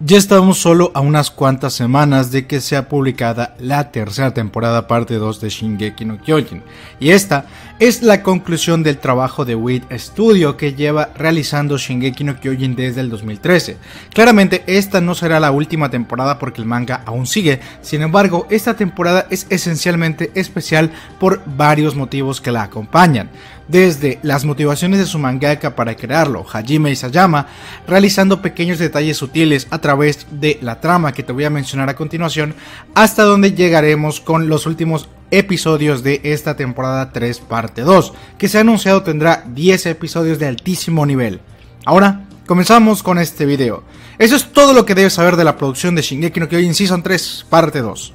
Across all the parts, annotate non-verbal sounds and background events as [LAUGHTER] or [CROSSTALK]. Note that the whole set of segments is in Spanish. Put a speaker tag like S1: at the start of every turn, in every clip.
S1: Ya estamos solo a unas cuantas semanas de que sea publicada la tercera temporada parte 2 de Shingeki no Kyojin, y esta es la conclusión del trabajo de WIT Studio que lleva realizando Shingeki no Kyojin desde el 2013. Claramente esta no será la última temporada porque el manga aún sigue, sin embargo esta temporada es esencialmente especial por varios motivos que la acompañan. Desde las motivaciones de su mangaka para crearlo, Hajime Isayama, realizando pequeños detalles sutiles a través de la trama que te voy a mencionar a continuación, hasta donde llegaremos con los últimos episodios de esta temporada 3 parte 2, que se ha anunciado tendrá 10 episodios de altísimo nivel. Ahora, comenzamos con este video. Eso es todo lo que debes saber de la producción de Shingeki no Kyojin Season 3 parte 2.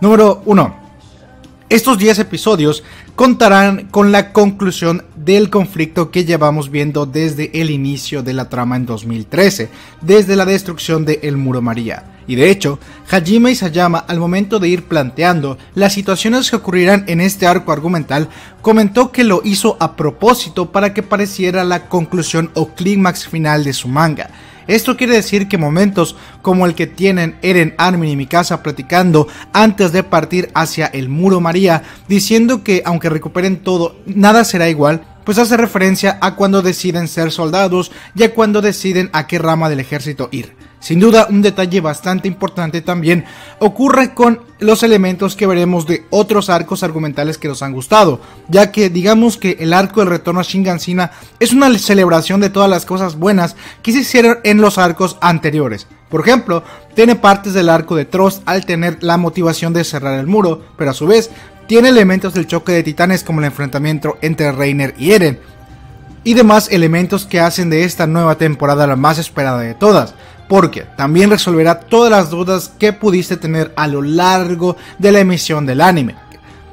S1: Número 1. Estos 10 episodios contarán con la conclusión del conflicto que llevamos viendo desde el inicio de la trama en 2013, desde la destrucción de El Muro María. Y de hecho, Hajime Isayama al momento de ir planteando las situaciones que ocurrirán en este arco argumental, comentó que lo hizo a propósito para que pareciera la conclusión o clímax final de su manga esto quiere decir que momentos como el que tienen Eren, Armin y Mikasa platicando antes de partir hacia el muro María, diciendo que aunque recuperen todo, nada será igual, pues hace referencia a cuando deciden ser soldados y a cuando deciden a qué rama del ejército ir. Sin duda, un detalle bastante importante también ocurre con los elementos que veremos de otros arcos argumentales que nos han gustado, ya que digamos que el arco del retorno a Shingansina es una celebración de todas las cosas buenas que se hicieron en los arcos anteriores. Por ejemplo, tiene partes del arco de Trost al tener la motivación de cerrar el muro, pero a su vez tiene elementos del choque de titanes como el enfrentamiento entre Reiner y Eren, y demás elementos que hacen de esta nueva temporada la más esperada de todas porque también resolverá todas las dudas que pudiste tener a lo largo de la emisión del anime.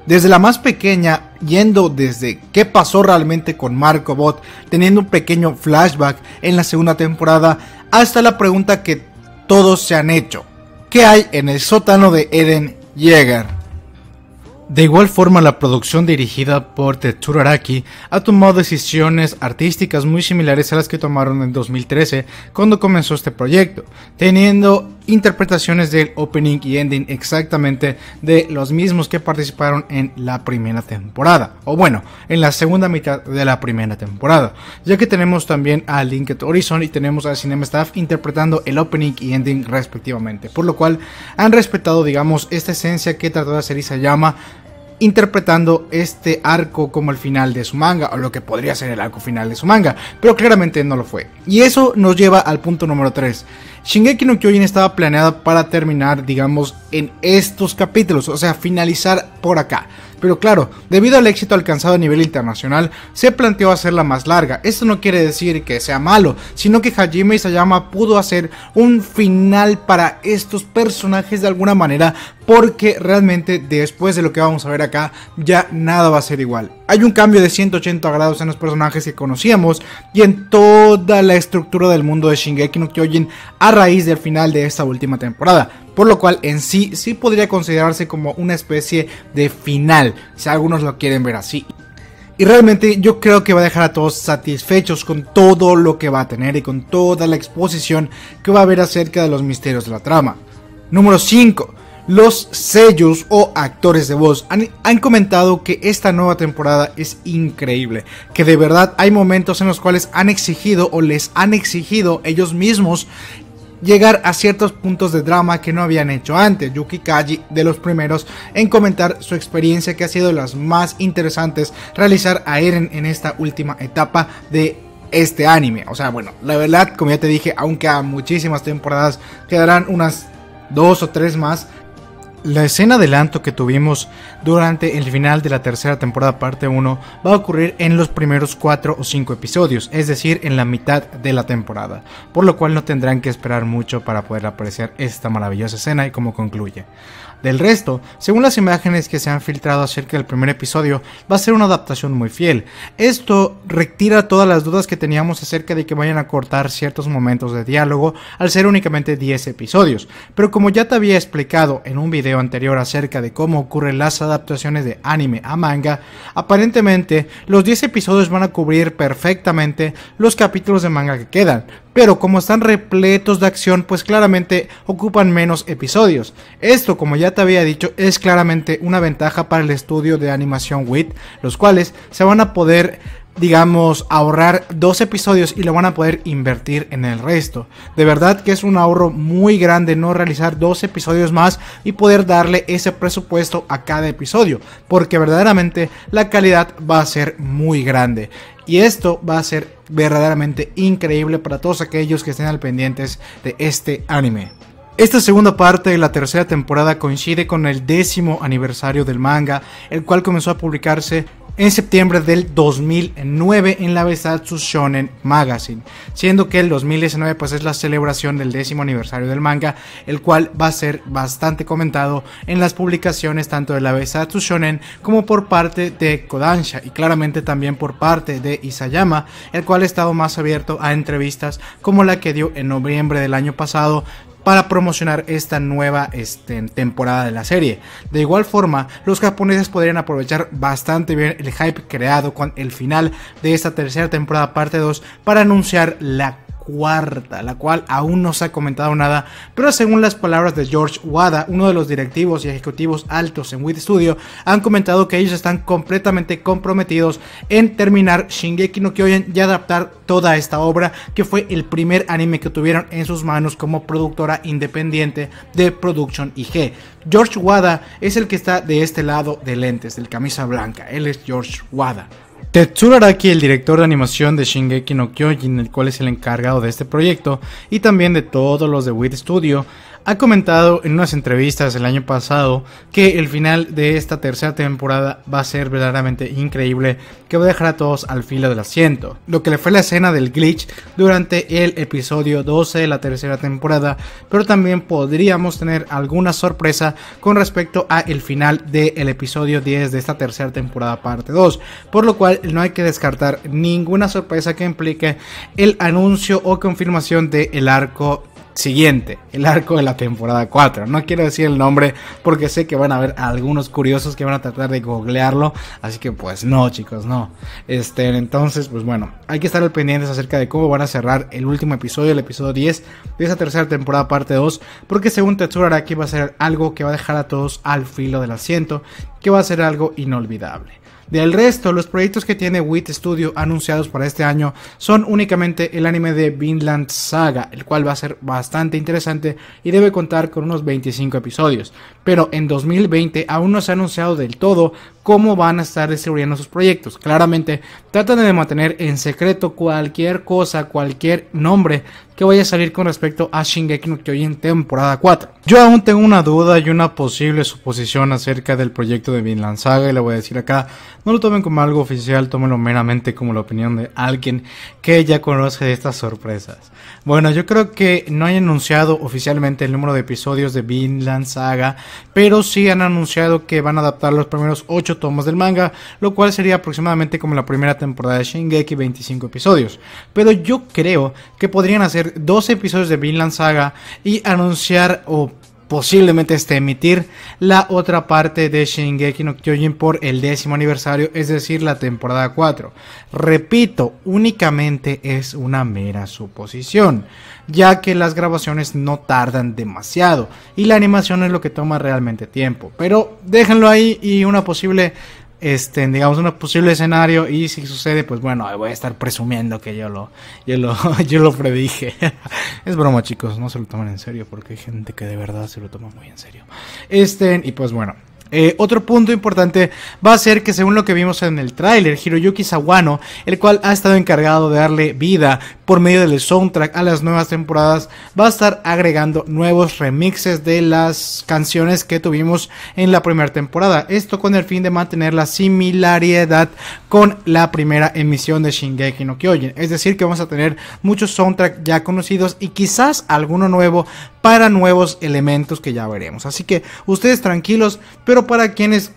S1: Desde la más pequeña, yendo desde qué pasó realmente con Marco Bot, teniendo un pequeño flashback en la segunda temporada, hasta la pregunta que todos se han hecho. ¿Qué hay en el sótano de Eden Yeager? De igual forma, la producción dirigida por Tetsuro Araki ha tomado decisiones artísticas muy similares a las que tomaron en 2013 cuando comenzó este proyecto, teniendo interpretaciones del opening y ending exactamente de los mismos que participaron en la primera temporada, o bueno, en la segunda mitad de la primera temporada, ya que tenemos también a Linked Horizon y tenemos a Cinema Staff interpretando el opening y ending respectivamente, por lo cual han respetado, digamos, esta esencia que trató de hacer Isayama interpretando este arco como el final de su manga, o lo que podría ser el arco final de su manga, pero claramente no lo fue. Y eso nos lleva al punto número 3. Shingeki no Kyojin estaba planeada para terminar, digamos, en estos capítulos, o sea, finalizar por acá. Pero claro, debido al éxito alcanzado a nivel internacional, se planteó hacerla más larga. Esto no quiere decir que sea malo, sino que Hajime Isayama pudo hacer un final para estos personajes de alguna manera, porque realmente después de lo que vamos a ver acá, ya nada va a ser igual. Hay un cambio de 180 grados en los personajes que conocíamos y en toda la estructura del mundo de Shingeki no Kyojin a raíz del final de esta última temporada por lo cual en sí sí podría considerarse como una especie de final, si algunos lo quieren ver así. Y realmente yo creo que va a dejar a todos satisfechos con todo lo que va a tener y con toda la exposición que va a haber acerca de los misterios de la trama. Número 5. Los sellos o actores de voz han, han, comentado que esta nueva temporada es increíble, que de verdad hay momentos en los cuales han exigido o les han exigido ellos mismos llegar a ciertos puntos de drama que no habían hecho antes. Yuki Kaji, de los primeros en comentar su experiencia que ha sido las más interesantes realizar a Eren en esta última etapa de este anime. O sea, bueno, la verdad, como ya te dije, aunque a muchísimas temporadas, quedarán unas dos o tres más la escena adelanto que tuvimos durante el final de la tercera temporada parte 1 va a ocurrir en los primeros 4 o 5 episodios, es decir, en la mitad de la temporada, por lo cual no tendrán que esperar mucho para poder apreciar esta maravillosa escena y cómo concluye. Del resto, según las imágenes que se han filtrado acerca del primer episodio, va a ser una adaptación muy fiel. Esto retira todas las dudas que teníamos acerca de que vayan a cortar ciertos momentos de diálogo al ser únicamente 10 episodios. Pero como ya te había explicado en un video anterior acerca de cómo ocurren las adaptaciones de anime a manga, aparentemente los 10 episodios van a cubrir perfectamente los capítulos de manga que quedan, pero como están repletos de acción, pues claramente ocupan menos episodios. Esto, como ya te había dicho, es claramente una ventaja para el estudio de animación WIT, los cuales se van a poder digamos, ahorrar dos episodios y lo van a poder invertir en el resto. De verdad que es un ahorro muy grande no realizar dos episodios más y poder darle ese presupuesto a cada episodio, porque verdaderamente la calidad va a ser muy grande. Y esto va a ser verdaderamente increíble para todos aquellos que estén al pendientes de este anime. Esta segunda parte de la tercera temporada coincide con el décimo aniversario del manga, el cual comenzó a publicarse en septiembre del 2009 en la Besatsu Shonen Magazine, siendo que el 2019 pues es la celebración del décimo aniversario del manga, el cual va a ser bastante comentado en las publicaciones tanto de la Besatsu Shonen como por parte de Kodansha y claramente también por parte de Isayama, el cual ha estado más abierto a entrevistas como la que dio en noviembre del año pasado para promocionar esta nueva este, temporada de la serie. De igual forma, los japoneses podrían aprovechar bastante bien el hype creado con el final de esta tercera temporada parte 2 para anunciar la cuarta, la cual aún no se ha comentado nada, pero según las palabras de George Wada, uno de los directivos y ejecutivos altos en WIT Studio, han comentado que ellos están completamente comprometidos en terminar Shingeki no Kyojin y adaptar toda esta obra, que fue el primer anime que tuvieron en sus manos como productora independiente de Production IG. George Wada es el que está de este lado de lentes, del camisa blanca, él es George Wada. Tetsuro Araki, el director de animación de Shingeki no Kyojin, el cual es el encargado de este proyecto, y también de todos los de WIT Studio, ha comentado en unas entrevistas el año pasado que el final de esta tercera temporada va a ser verdaderamente increíble, que va a dejar a todos al filo del asiento. Lo que le fue la escena del glitch durante el episodio 12 de la tercera temporada, pero también podríamos tener alguna sorpresa con respecto a el final del episodio 10 de esta tercera temporada parte 2, por lo cual no hay que descartar ninguna sorpresa que implique el anuncio o confirmación del el arco siguiente, el arco de la temporada 4. No quiero decir el nombre porque sé que van a haber algunos curiosos que van a tratar de googlearlo, así que pues no, chicos, no. Este, entonces, pues bueno, hay que estar al pendientes acerca de cómo van a cerrar el último episodio, el episodio 10 de esa tercera temporada parte 2, porque según Tetsuro Araki va a ser algo que va a dejar a todos al filo del asiento, que va a ser algo inolvidable. Del resto, los proyectos que tiene WIT Studio anunciados para este año son únicamente el anime de Vinland Saga, el cual va a ser bastante interesante y debe contar con unos 25 episodios. Pero en 2020 aún no se ha anunciado del todo cómo van a estar distribuyendo sus proyectos. Claramente, tratan de mantener en secreto cualquier cosa, cualquier nombre que vaya a salir con respecto a Shingeki no Kyojin temporada 4. Yo aún tengo una duda y una posible suposición acerca del proyecto de Vinland Saga y le voy a decir acá, no lo tomen como algo oficial, tómenlo meramente como la opinión de alguien que ya conoce de estas sorpresas. Bueno, yo creo que no han anunciado oficialmente el número de episodios de Vinland Saga, pero sí han anunciado que van a adaptar los primeros 8 tomos del manga, lo cual sería aproximadamente como la primera temporada de Shingeki, 25 episodios. Pero yo creo que podrían hacer dos episodios de Vinland Saga y anunciar o posiblemente este emitir la otra parte de Shingeki no Kyojin por el décimo aniversario, es decir, la temporada 4. Repito, únicamente es una mera suposición, ya que las grabaciones no tardan demasiado y la animación es lo que toma realmente tiempo. Pero déjenlo ahí y una posible este, digamos, un posible escenario y si sucede, pues bueno, voy a estar presumiendo que yo lo, yo lo, [LAUGHS] yo lo predije. [LAUGHS] es broma, chicos, no se lo tomen en serio porque hay gente que de verdad se lo toma muy en serio. Este, y pues bueno. Eh, otro punto importante va a ser que según lo que vimos en el tráiler, Hiroyuki Sawano, el cual ha estado encargado de darle vida por medio del soundtrack a las nuevas temporadas, va a estar agregando nuevos remixes de las canciones que tuvimos en la primera temporada. Esto con el fin de mantener la similaridad con la primera emisión de Shingeki no Kyojin. Es decir, que vamos a tener muchos soundtracks ya conocidos y quizás alguno nuevo para nuevos elementos que ya veremos. Así que ustedes tranquilos, pero para quienes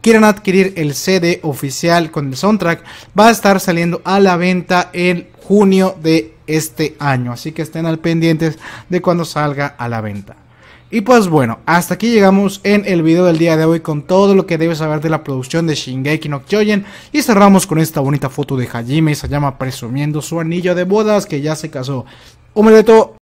S1: quieran adquirir el CD oficial con el soundtrack, va a estar saliendo a la venta en junio de este año. Así que estén al pendientes de cuando salga a la venta. Y pues bueno, hasta aquí llegamos en el video del día de hoy con todo lo que debes saber de la producción de Shingeki no Kyojin y cerramos con esta bonita foto de Hajime y llama presumiendo su anillo de bodas que ya se casó. Un